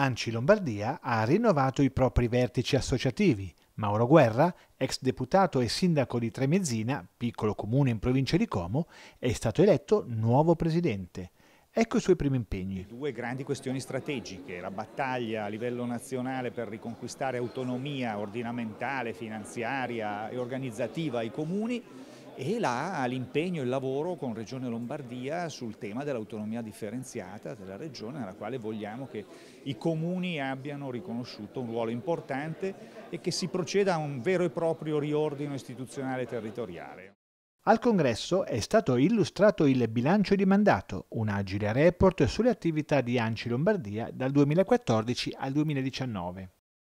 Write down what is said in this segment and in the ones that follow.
Anci Lombardia ha rinnovato i propri vertici associativi. Mauro Guerra, ex deputato e sindaco di Tremezzina, piccolo comune in provincia di Como, è stato eletto nuovo presidente. Ecco i suoi primi impegni. Due grandi questioni strategiche, la battaglia a livello nazionale per riconquistare autonomia ordinamentale, finanziaria e organizzativa ai comuni e là l'impegno e il lavoro con Regione Lombardia sul tema dell'autonomia differenziata della Regione nella quale vogliamo che i comuni abbiano riconosciuto un ruolo importante e che si proceda a un vero e proprio riordino istituzionale territoriale. Al congresso è stato illustrato il bilancio di mandato, un agile report sulle attività di Anci Lombardia dal 2014 al 2019.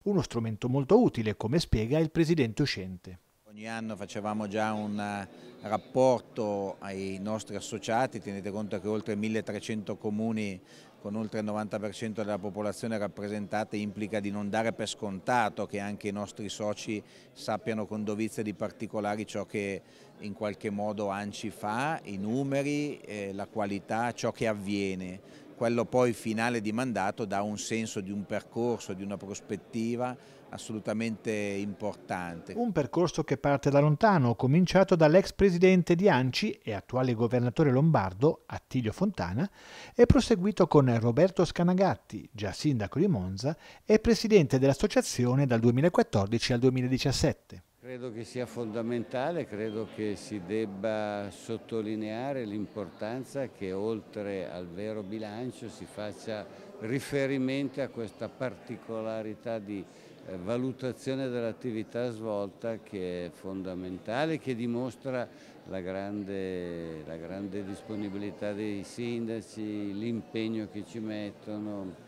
Uno strumento molto utile, come spiega il presidente uscente. Ogni anno facevamo già un eh, rapporto ai nostri associati, tenete conto che oltre 1300 comuni con oltre il 90% della popolazione rappresentata implica di non dare per scontato che anche i nostri soci sappiano con dovizia di particolari ciò che in qualche modo ANCI fa, i numeri, eh, la qualità, ciò che avviene quello poi finale di mandato dà un senso di un percorso, di una prospettiva assolutamente importante. Un percorso che parte da lontano, cominciato dall'ex presidente di Anci e attuale governatore lombardo Attilio Fontana e proseguito con Roberto Scanagatti, già sindaco di Monza e presidente dell'associazione dal 2014 al 2017. Credo che sia fondamentale, credo che si debba sottolineare l'importanza che oltre al vero bilancio si faccia riferimento a questa particolarità di eh, valutazione dell'attività svolta che è fondamentale, che dimostra la grande, la grande disponibilità dei sindaci, l'impegno che ci mettono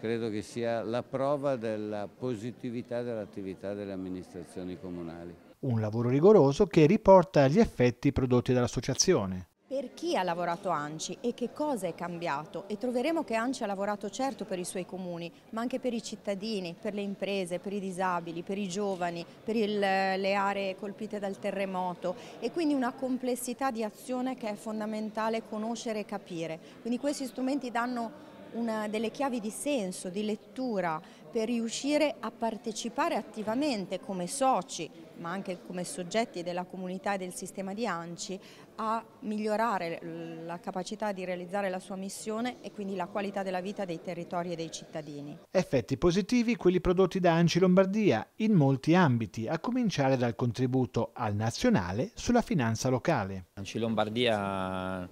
credo che sia la prova della positività dell'attività delle amministrazioni comunali. Un lavoro rigoroso che riporta gli effetti prodotti dall'associazione. Per chi ha lavorato ANCI e che cosa è cambiato? E troveremo che ANCI ha lavorato certo per i suoi comuni, ma anche per i cittadini, per le imprese, per i disabili, per i giovani, per il, le aree colpite dal terremoto e quindi una complessità di azione che è fondamentale conoscere e capire. Quindi questi strumenti danno una, delle chiavi di senso, di lettura, per riuscire a partecipare attivamente come soci, ma anche come soggetti della comunità e del sistema di ANCI, a migliorare la capacità di realizzare la sua missione e quindi la qualità della vita dei territori e dei cittadini. Effetti positivi quelli prodotti da ANCI Lombardia in molti ambiti, a cominciare dal contributo al nazionale sulla finanza locale. ANCI Lombardia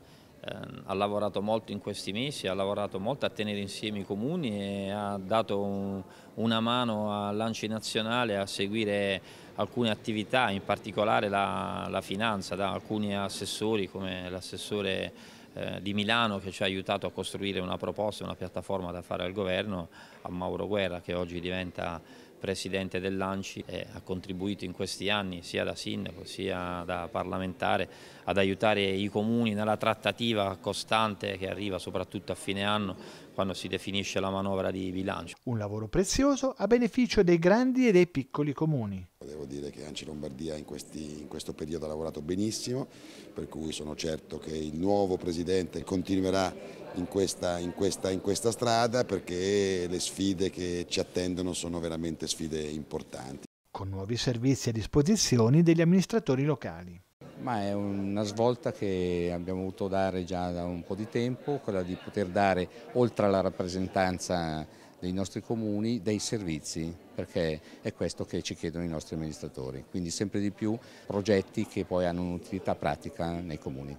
Ehm, ha lavorato molto in questi mesi, ha lavorato molto a tenere insieme i comuni e ha dato un, una mano all'Anci Nazionale a seguire alcune attività, in particolare la, la finanza, da alcuni assessori come l'assessore eh, di Milano che ci ha aiutato a costruire una proposta, una piattaforma da fare al governo, a Mauro Guerra che oggi diventa presidente dell'ANCI, eh, ha contribuito in questi anni sia da sindaco sia da parlamentare ad aiutare i comuni nella trattativa costante che arriva soprattutto a fine anno quando si definisce la manovra di bilancio. Un lavoro prezioso a beneficio dei grandi e dei piccoli comuni devo dire che Anci Lombardia in, questi, in, questo periodo ha lavorato benissimo, per cui sono certo che il nuovo Presidente continuerà in questa, in questa, in questa strada perché le sfide che ci attendono sono veramente sfide importanti. Con nuovi servizi a disposizione degli amministratori locali. Ma è una svolta che abbiamo voluto dare già da un po' di tempo, quella di poter dare, oltre alla rappresentanza dei nostri comuni, dei servizi, perché è questo che ci chiedono i nostri amministratori. Quindi sempre di più progetti che poi hanno un'utilità pratica nei comuni.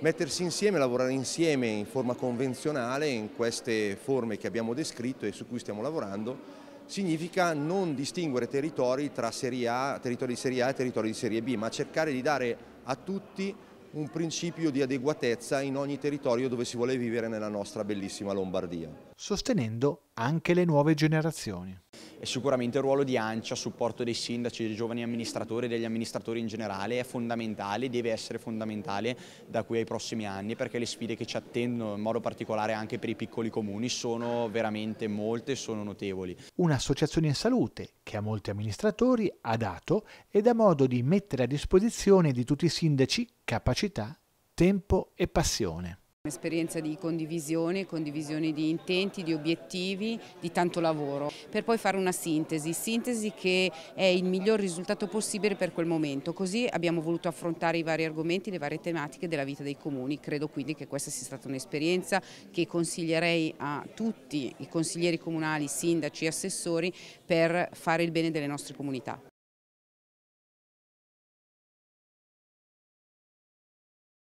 Mettersi insieme, lavorare insieme in forma convenzionale, in queste forme che abbiamo descritto e su cui stiamo lavorando, significa non distinguere territori tra serie A, territori di serie A e territori di serie B, ma cercare di dare a tutti un principio di adeguatezza in ogni territorio dove si vuole vivere nella nostra bellissima Lombardia. Sostenendo anche le nuove generazioni. E sicuramente il ruolo di ANCI a supporto dei sindaci, dei giovani amministratori e degli amministratori in generale è fondamentale, deve essere fondamentale da qui ai prossimi anni perché le sfide che ci attendono in modo particolare anche per i piccoli comuni sono veramente molte e sono notevoli. Un'associazione in salute che a molti amministratori ha dato ed ha modo di mettere a disposizione di tutti i sindaci capacità, tempo e passione. Un'esperienza di condivisione, condivisione di intenti, di obiettivi, di tanto lavoro, per poi fare una sintesi, sintesi che è il miglior risultato possibile per quel momento. Così abbiamo voluto affrontare i vari argomenti, le varie tematiche della vita dei comuni. Credo quindi che questa sia stata un'esperienza che consiglierei a tutti i consiglieri comunali, sindaci e assessori per fare il bene delle nostre comunità.